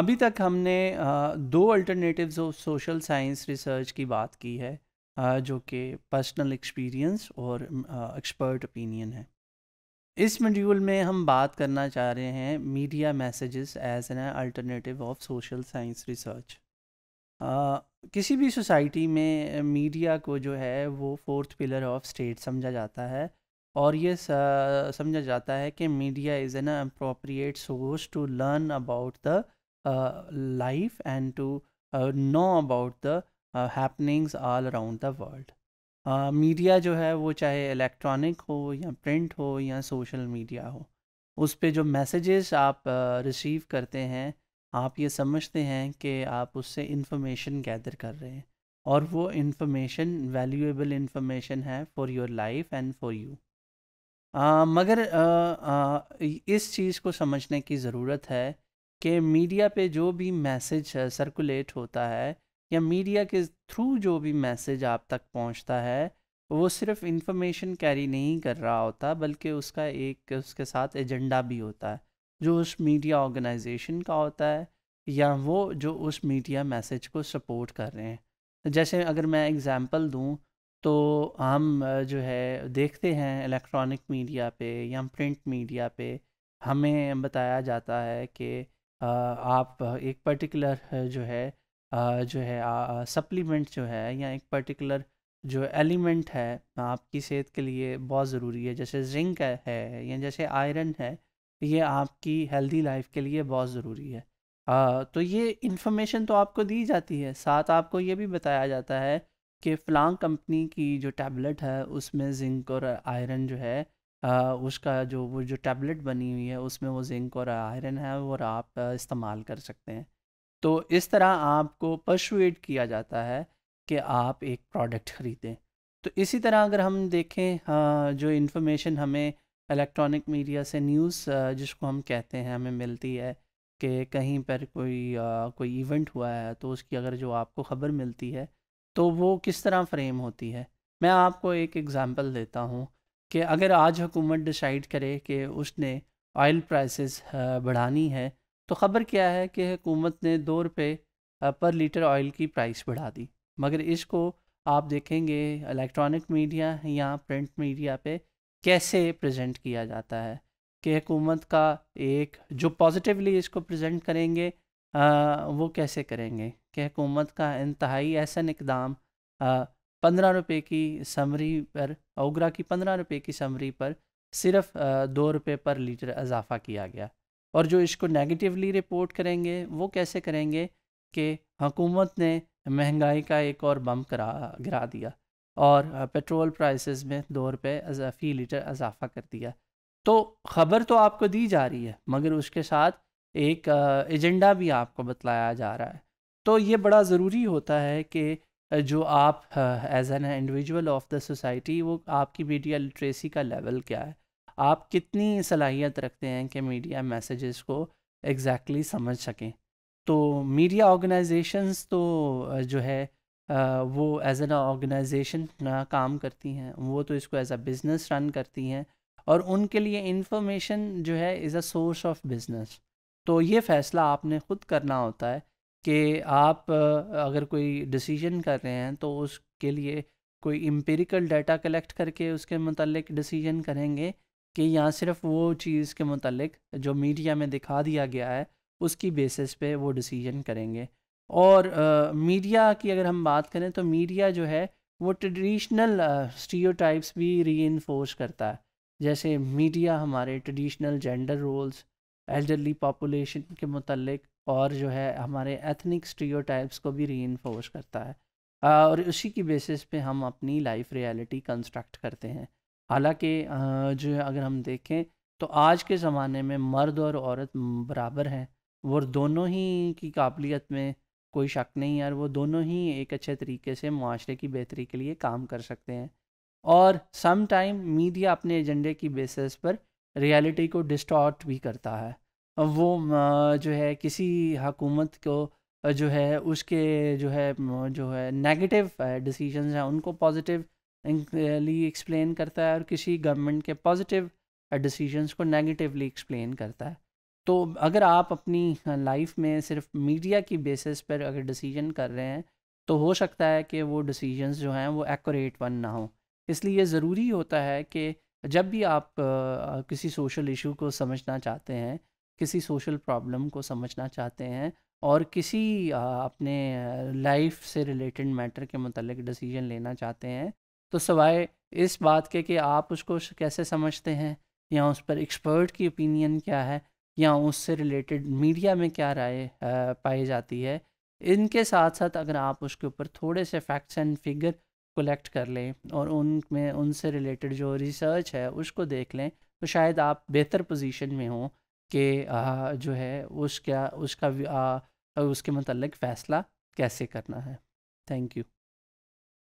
अभी तक हमने दो alternatives of social science research की बात की है जो कि पर्सनल एक्सपीरियंस और एक्सपर्ट ओपिनियन है इस मॉड्यूल में हम बात करना चाह रहे हैं media messages as an alternative of social science research किसी भी सोसाइटी में मीडिया को जो है वो फोर्थ पिलर ऑफ स्टेट समझा जाता है और ये समझा जाता है कि media is an appropriate source to learn about the uh, life and to uh, know about the uh, happenings all around the world media uh, जो है वो चाहे इलेक्ट्रॉनिक हो या प्रिंट हो या सोशल मीडिया हो उस पर जो मैसेजेस आप रिसीव uh, करते हैं आप ये समझते हैं कि आप उससे इंफॉर्मेशन गैदर कर रहे हैं और वो इंफॉर्मेशन वैल्यूएबल इंफॉर्मेशन है for your life and for you मगर आ, आ, इस चीज़ को समझने की ज़रूरत है कि मीडिया पे जो भी मैसेज सर्कुलेट होता है या मीडिया के थ्रू जो भी मैसेज आप तक पहुंचता है वो सिर्फ इन्फॉर्मेशन कैरी नहीं कर रहा होता बल्कि उसका एक उसके साथ एजेंडा भी होता है जो उस मीडिया ऑर्गेनाइजेशन का होता है या वो जो उस मीडिया मैसेज को सपोर्ट कर रहे हैं जैसे अगर मैं एग्ज़ाम्पल दूँ तो हम जो है देखते हैं इलेक्ट्रॉनिक मीडिया पे या प्रिंट मीडिया पे हमें बताया जाता है कि आप एक पर्टिकुलर जो है जो है सप्लीमेंट जो है या एक पर्टिकुलर जो एलिमेंट है आपकी सेहत के लिए बहुत ज़रूरी है जैसे जिंक है या जैसे आयरन है ये आपकी हेल्दी लाइफ के लिए बहुत ज़रूरी है आ, तो ये इन्फॉर्मेशन तो आपको दी जाती है साथ आपको ये भी बताया जाता है कि फ्लांग कंपनी की जो टैबलेट है उसमें जिंक और आयरन जो है उसका जो वो जो टैबलेट बनी हुई है उसमें वो जिंक और आयरन है और आप इस्तेमाल कर सकते हैं तो इस तरह आपको पर्शुएट किया जाता है कि आप एक प्रोडक्ट ख़रीदें तो इसी तरह अगर हम देखें जो इन्फॉर्मेशन हमें इलेक्ट्रॉनिक मीडिया से न्यूज़ जिसको हम कहते हैं हमें मिलती है कि कहीं पर कोई कोई इवेंट हुआ है तो उसकी अगर जो आपको ख़बर मिलती है तो वो किस तरह फ्रेम होती है मैं आपको एक एग्ज़ाम्पल देता हूँ कि अगर आज हुकूमत डिसाइड करे कि उसने ऑयल प्राइसेस बढ़ानी है तो ख़बर क्या है कि हुकूमत ने दो रुपये पर लीटर ऑयल की प्राइस बढ़ा दी मगर इसको आप देखेंगे इलेक्ट्रॉनिक मीडिया या प्रिंट मीडिया पे कैसे प्रेजेंट किया जाता है कि हुकूमत का एक जो पॉजिटिवली इसको प्रेजेंट करेंगे आ, वो कैसे करेंगे कि हुकूमत का इंतहाई ऐसा इकदाम पंद्रह रुपये की समरी पर ओगरा की पंद्रह रुपये की समरी पर सिर्फ दो रुपये पर लीटर इजाफा किया गया और जो इसको नेगेटिवली रिपोर्ट करेंगे वो कैसे करेंगे कि हुकूमत ने महंगाई का एक और बम करा गिरा दिया और पेट्रोल प्राइसेस में दो रुपये फी लीटर इजाफा कर दिया तो ख़बर तो आपको दी जा रही है मगर उसके साथ एक एजेंडा भी आपको बतलाया जा रहा है तो ये बड़ा ज़रूरी होता है कि जो आप as an individual of the society वो आपकी मीडिया लिटरेसी का लेवल क्या है आप कितनी सलाहियत रखते हैं कि मीडिया मैसेजेस को एग्जैक्टली exactly समझ सकें तो मीडिया ऑर्गेनाइजेशंस तो जो है वो एज एन ऑर्गेनाइजेशन काम करती हैं वो तो इसको एज अ बिज़नेस रन करती हैं और उनके लिए इंफॉर्मेशन जो है is a source of business तो ये फ़ैसला आपने ख़ुद करना होता है कि आप अगर कोई डिसीजन कर रहे हैं तो उसके लिए कोई इम्पेरिकल डाटा कलेक्ट करके उसके मतलब डिसीजन करेंगे कि यहाँ सिर्फ वो चीज़ के मतलब जो मीडिया में दिखा दिया गया है उसकी बेसिस पे वो डिसीजन करेंगे और आ, मीडिया की अगर हम बात करें तो मीडिया जो है वो ट्रेडिशनल स्टीरियोटाइप्स भी री करता है जैसे मीडिया हमारे traditional gender roles elderly population के मतलब और जो है हमारे एथनिक स्टीरियोटाइप्स को भी री करता है और उसी की बेसिस पे हम अपनी लाइफ रियलिटी कंस्ट्रक्ट करते हैं हालांकि जो अगर हम देखें तो आज के ज़माने में मर्द और औरत बराबर हैं वो दोनों ही की काबिलियत में कोई शक नहीं है और वो दोनों ही एक अच्छे तरीके से माशरे की बेहतरी के लिए काम कर सकते हैं और सम टाइम मीडिया अपने एजेंडे की बेसिस पर रियलिटी को डिस्टॉर्ट भी करता है वो जो है किसी हकूमत को जो है उसके जो है जो है नेगेटिव डिसीजन हैं उनको पॉजिटिव ली एक्सप्लेन करता है और किसी गवर्नमेंट के पॉजिटिव डिसीजंस को नेगेटिवली एक्सप्लेन करता है तो अगर आप अपनी लाइफ में सिर्फ मीडिया की बेसिस पर अगर डिसीजन कर रहे हैं तो हो सकता है कि वो डिसीजंस जो हैं वो एक्यूरेट वन ना हो इसलिए ज़रूरी होता है कि जब भी आप किसी सोशल इशू को समझना चाहते हैं किसी सोशल प्रॉब्लम को समझना चाहते हैं और किसी अपने लाइफ से रिलेटेड मैटर के मतलब डिसीजन लेना चाहते हैं तो सवाए इस बात के कि आप उसको कैसे समझते हैं या उस पर एक्सपर्ट की ओपिनियन क्या है या उससे रिलेटेड मीडिया में क्या राय पाई जाती है इनके साथ साथ अगर आप उसके ऊपर थोड़े से फैक्ट्स एंड फिगर कलेक्ट कर लें और उनमें उनसे रिलेटेड जो रिसर्च है उसको देख लें तो शायद आप बेहतर पोजीशन में हों के जो है उसका उसका उसके मतलब फ़ैसला कैसे करना है थैंक यू